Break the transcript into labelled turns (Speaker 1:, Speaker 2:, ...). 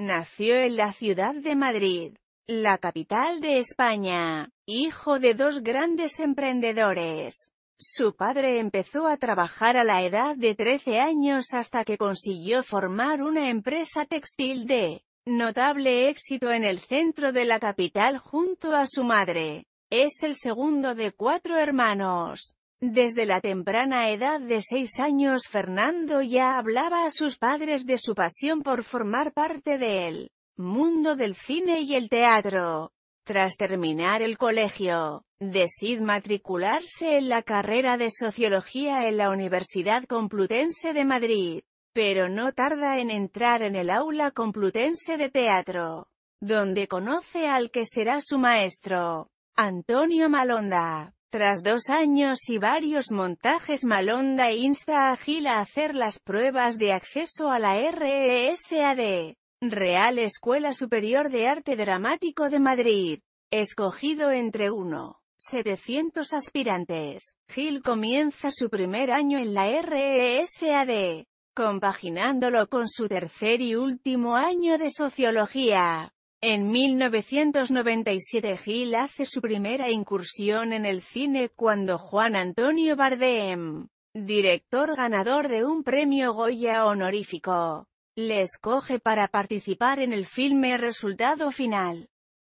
Speaker 1: Nació en la ciudad de Madrid, la capital de España, hijo de dos grandes emprendedores. Su padre empezó a trabajar a la edad de 13 años hasta que consiguió formar una empresa textil de notable éxito en el centro de la capital junto a su madre. Es el segundo de cuatro hermanos. Desde la temprana edad de seis años Fernando ya hablaba a sus padres de su pasión por formar parte del mundo del cine y el teatro. Tras terminar el colegio, decide matricularse en la carrera de Sociología en la Universidad Complutense de Madrid, pero no tarda en entrar en el aula Complutense de Teatro, donde conoce al que será su maestro, Antonio Malonda. Tras dos años y varios montajes Malonda insta a Gil a hacer las pruebas de acceso a la RESAD, Real Escuela Superior de Arte Dramático de Madrid, escogido entre 1.700 aspirantes. Gil comienza su primer año en la RESAD, compaginándolo con su tercer y último año de Sociología. En 1997 Gil hace su primera incursión en el cine cuando Juan Antonio Bardem, director ganador de un premio Goya honorífico, le escoge para participar en el filme Resultado Final.